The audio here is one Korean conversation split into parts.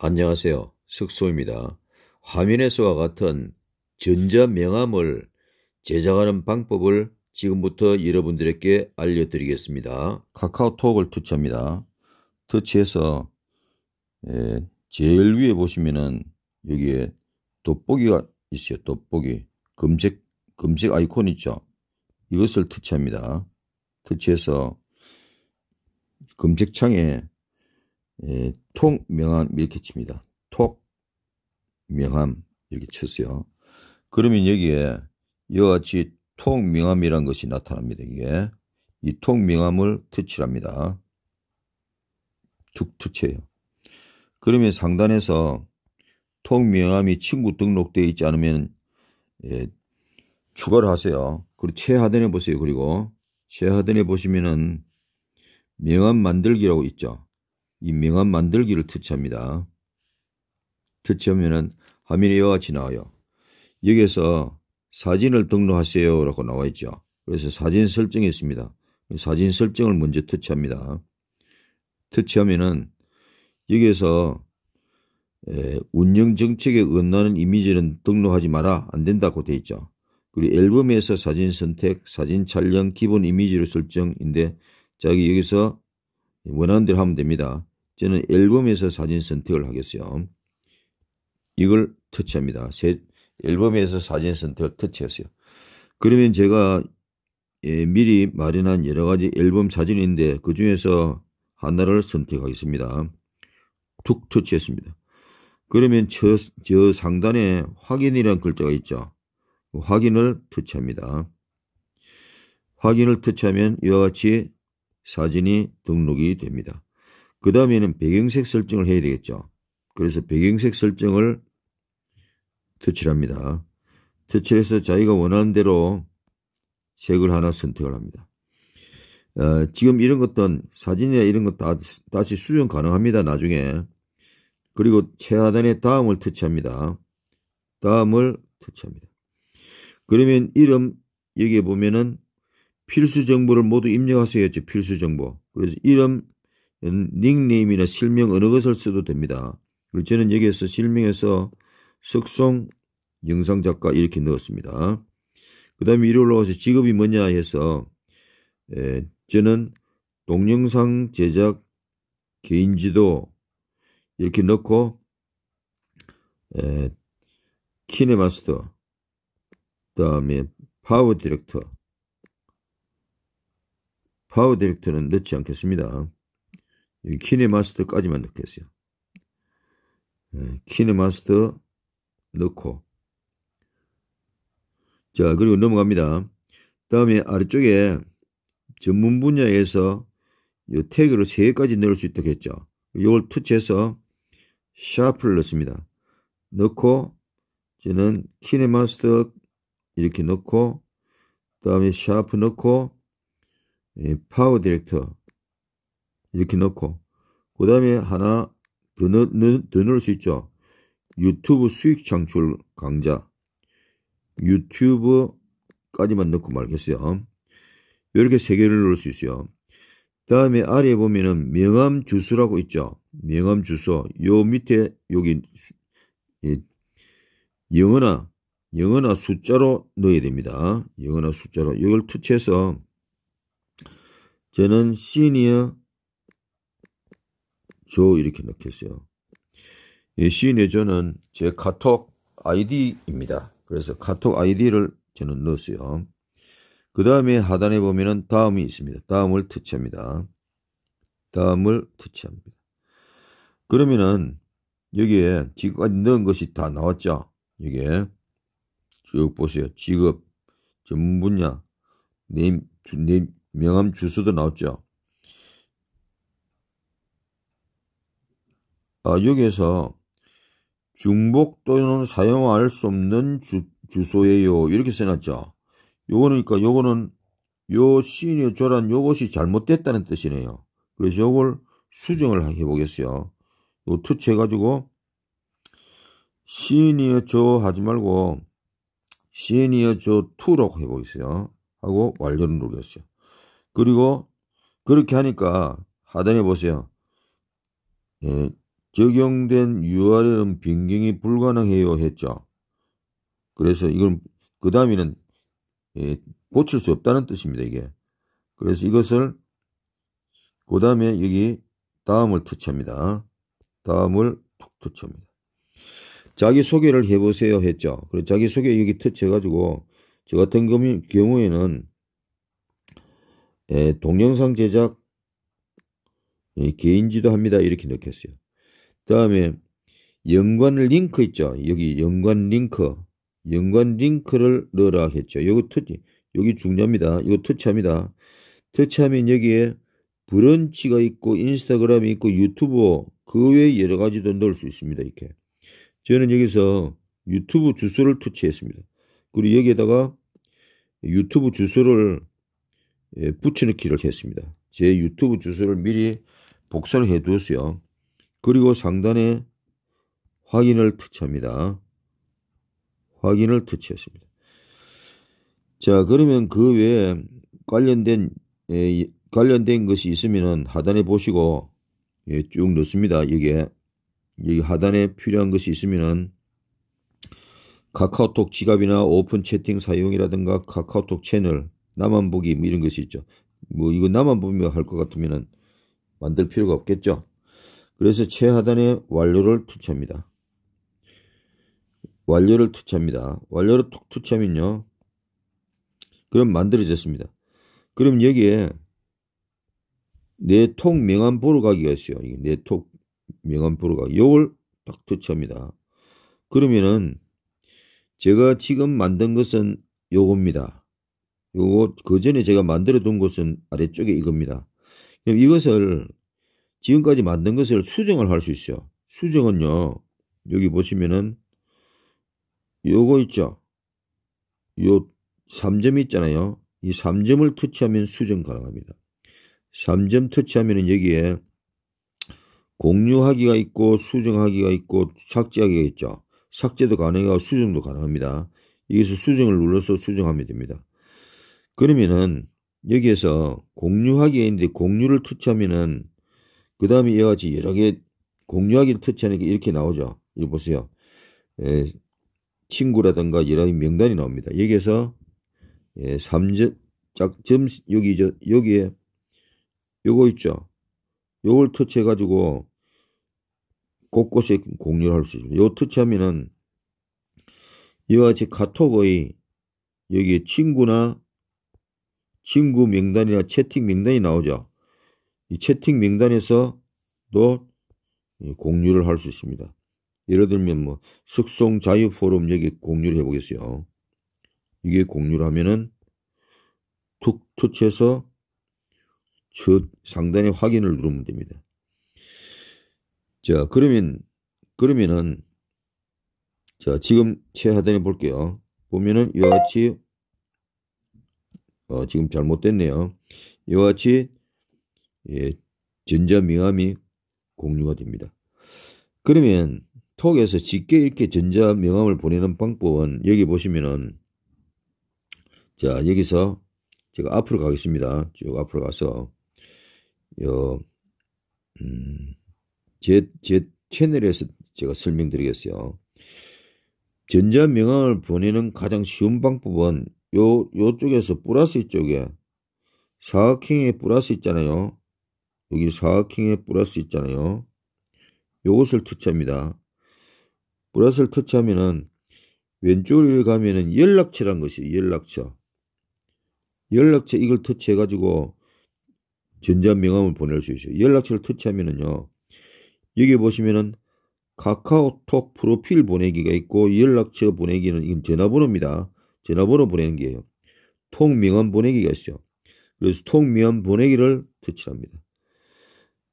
안녕하세요. 숙소입니다. 화면에서와 같은 전자명함을 제작하는 방법을 지금부터 여러분들에게 알려드리겠습니다. 카카오톡을 터치합니다. 터치해서 예, 제일 위에 보시면은 여기에 돋보기가 있어요. 돋보기 검색 검색 아이콘 있죠. 이것을 터치합니다. 설치해서 그 검색창에 예, 통명함 이렇게 칩니다. 통명함 이렇게 쳤어요. 그러면 여기에 이와 같이 통명함이란 것이 나타납니다. 이게 이 통명함을 터치합니다. 툭 터치해요. 그러면 상단에서 통명함이 친구 등록되어 있지 않으면 예, 추가를 하세요. 그리고 최하단에 보세요. 그리고 쉐하든에 보시면은 명함 만들기라고 있죠. 이 명함 만들기를 터치합니다. 터치하면은 화면이 이와 같이 나와요. 여기에서 사진을 등록하세요 라고 나와 있죠. 그래서 사진 설정이 있습니다. 사진 설정을 먼저 터치합니다. 터치하면은 여기에서 운영 정책에 의하는 이미지는 등록하지 마라 안 된다고 돼 있죠. 그리고 앨범에서 사진 선택, 사진 촬영, 기본 이미지를 설정인데 자 여기서 원하는 대로 하면 됩니다. 저는 앨범에서 사진 선택을 하겠어요. 이걸 터치합니다. 새 앨범에서 사진 선택을 터치했어요. 그러면 제가 예, 미리 마련한 여러 가지 앨범 사진인데 그 중에서 하나를 선택하겠습니다. 툭 터치했습니다. 그러면 저, 저 상단에 확인이라는 글자가 있죠. 확인을 터치합니다. 확인을 터치하면 이와 같이 사진이 등록이 됩니다. 그 다음에는 배경색 설정을 해야 되겠죠. 그래서 배경색 설정을 터치 합니다. 터치를 해서 자기가 원하는 대로 색을 하나 선택을 합니다. 어, 지금 이런 것들은 사진이나 이런 것 다, 다시 수정 가능합니다. 나중에. 그리고 최하단의 다음을 터치합니다. 다음을 터치합니다. 그러면 이름 여기에 보면은 필수 정보를 모두 입력하세요. 죠 필수 정보. 그래서 이름, 닉네임이나 실명 어느 것을 써도 됩니다. 그리고 저는 여기에서 실명에서 석송 영상작가 이렇게 넣었습니다. 그 다음에 위로 올라와서 직업이 뭐냐 해서 에, 저는 동영상 제작 개인지도 이렇게 넣고 에, 키네마스터 다음에 파워 디렉터. 파워 디렉터는 넣지 않겠습니다. 여 키네마스터까지만 넣겠어요. 예, 키네마스터 넣고 자 그리고 넘어갑니다. 다음에 아래쪽에 전문 분야에서 이 태그를 3개까지 넣을 수 있도록 했죠. 이걸 터치해서 샤프를 넣습니다. 넣고 저는 키네마스터 이렇게 넣고 다음에 샤프 넣고 예, 파워 디렉터 이렇게 넣고 그 다음에 하나 더, 넣, 더 넣을 수 있죠. 유튜브 수익 창출 강좌 유튜브까지만 넣고 말겠어요. 이렇게 세 개를 넣을 수 있어요. 그 다음에 아래에 보면은 명함 주소라고 있죠. 명함 주소 요 밑에 여기 예, 영어나 영어나 숫자로 넣어야 됩니다. 영어나 숫자로 이걸 투치해서 저는 시니어 조 이렇게 넣겠어요. 예, 시니어 조는 제 카톡 아이디입니다. 그래서 카톡 아이디를 저는 넣었어요. 그 다음에 하단에 보면은 다음이 있습니다. 다음을 터치합니다. 다음을 터치합니다. 그러면은 여기에 지금까지 넣은 것이 다 나왔죠. 여기에 쭉 보세요. 직업, 전분야, 네임, 주, 네임, 명함 주소도 나왔죠. 아, 여기에서 중복 또는 사용할 수 없는 주, 주소예요. 이렇게 써놨죠. 요거니까 그러니까 요거는 요 시인의 조란 요것이 잘못됐다는 뜻이네요. 그래서 요걸 수정을 해보겠어요. 요터치가지고 시인이여 저 하지 말고 시니어조 2라고 해보겠어요. 하고 완료를 누르겠어요. 그리고 그렇게 하니까 하단에 보세요. 예, 적용된 URL은 변경이 불가능해요 했죠. 그래서 이걸 그 다음에는 예, 고칠 수 없다는 뜻입니다. 이게. 그래서 이것을 그 다음에 여기 다음을 터치합니다. 다음을 툭 터치합니다. 자기 소개를 해보세요 했죠. 그래서 자기 소개 여기 터치해가지고 저 같은 경우에는 예, 동영상 제작 예, 개인지도 합니다 이렇게 넣겠어요. 다음에 연관 링크 있죠. 여기 연관 링크 연관 링크를 넣으라 했죠. 여기 터치 여기 중요합니다. 이거 터치합니다. 터치하면 여기에 브런치가 있고 인스타그램이 있고 유튜브 그 외에 여러 가지도 넣을 수 있습니다. 이렇게. 저는 여기서 유튜브 주소를 투치했습니다. 그리고 여기에다가 유튜브 주소를 예, 붙여넣기를 했습니다. 제 유튜브 주소를 미리 복사를 해 두었어요. 그리고 상단에 확인을 터치합니다. 확인을 터치했습니다. 자 그러면 그 외에 관련된 에, 예, 관련된 것이 있으면 하단에 보시고 예, 쭉 넣습니다. 이게 여기 하단에 필요한 것이 있으면은 카카오톡 지갑이나 오픈 채팅 사용이라든가 카카오톡 채널 나만 보기 뭐 이런 것이 있죠. 뭐 이거 나만 보면 할 것 같으면은 만들 필요가 없겠죠. 그래서 최하단에 완료를 투치합니다. 완료를 투치합니다. 완료를 툭 투치하면요. 그럼 만들어졌습니다. 그럼 여기에 내통 명함 보러 가기가 있어요. 내통 명암프로가 요을딱 터치합니다. 그러면은 제가 지금 만든 것은 요겁니다. 요거 그 전에 제가 만들어 둔 것은 아래쪽에 이겁니다. 그럼 이것을 지금까지 만든 것을 수정을 할 수 있어요. 수정은요. 여기 보시면은 요거 있죠. 요 3점 이 있잖아요. 이 3점을 터치하면 수정 가능합니다. 3점 터치하면 은 여기에 공유하기가 있고 수정하기가 있고 삭제하기가 있죠. 삭제도 가능하고 수정도 가능합니다. 여기서 수정을 눌러서 수정하면 됩니다. 그러면은 여기에서 공유하기가 있는데 공유를 터치하면은 그 다음에 이와 같이 여러 개 공유하기를 터치하니까 이렇게 나오죠. 이거 보세요. 예, 친구라든가 여러 명단이 나옵니다. 여기에서 예, 3점 짝점 여기 여기에 요거 있죠. 요걸 터치해 가지고 곳곳에 공유를 할 수 있습니다. 요 터치하면은 이와 같이 카톡의 여기에 친구나 친구 명단이나 채팅 명단이 나오죠. 이 채팅 명단에서도 공유를 할 수 있습니다. 예를 들면 뭐숙성 자유 포럼 여기 공유를 해보겠어요. 이게 공유를 하면은 툭 터치해서 저 상단에 확인을 누르면 됩니다. 자, 그러면, 그러면은, 자, 지금 최하단에 볼게요. 보면은 여하치, 어, 지금 잘못됐네요. 여하치, 예, 전자명암이 공유가 됩니다. 그러면, 톡에서 쉽게 이렇게 전자명암을 보내는 방법은 여기 보시면은, 자, 여기서 제가 앞으로 가겠습니다. 쭉 앞으로 가서, 요, 음, 제, 제 채널에서 제가 설명드리겠어요. 전자 명함을 보내는 가장 쉬운 방법은 요, 요쪽에서 플러스 쪽에 사각형에 플러스 있잖아요. 여기 사각형에 플러스 있잖아요. 요것을 터치합니다. 플러스를 터치하면은 왼쪽을 가면은 연락처란 것이 연락처. 연락처 이걸 터치해가지고 전자 명함을 보낼 수 있어요. 연락처를 터치하면은요. 여기 보시면은 카카오톡 프로필 보내기가 있고 연락처 보내기는 이건 전화번호입니다. 전화번호 보내는 게예요. 통명함 보내기가 있어요. 그래서 통명함 보내기를 터치합니다.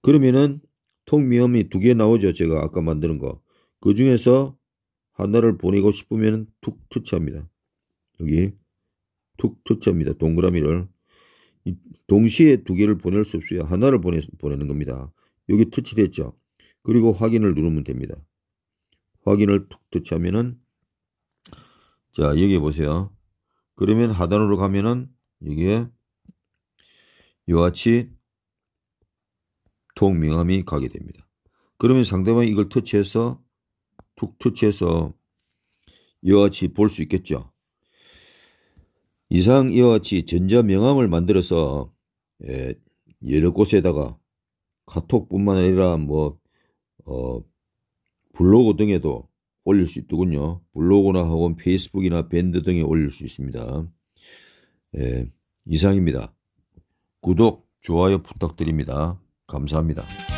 그러면은 통명함이 두 개 나오죠. 제가 아까 만드는 거. 그 중에서 하나를 보내고 싶으면 툭 터치합니다. 여기 툭 터치합니다. 동그라미를. 동시에 두 개를 보낼 수 없어요. 하나를 보내, 보내는 겁니다. 여기 터치됐죠. 그리고 확인을 누르면 됩니다. 확인을 툭 터치하면은 자 여기 보세요. 그러면 하단으로 가면은 여기에 이와같이 통명함이 가게 됩니다. 그러면 상대방이 이걸 터치해서 툭 터치해서 이와 같이 볼 수 있겠죠. 이상 이와 같이 전자명함을 만들어서 예, 여러 곳에다가 카톡뿐만 아니라 뭐 어, 블로그 등에도 올릴 수 있더군요. 블로그나 혹은 페이스북이나 밴드 등에 올릴 수 있습니다. 예, 이상입니다. 구독, 좋아요 부탁드립니다. 감사합니다.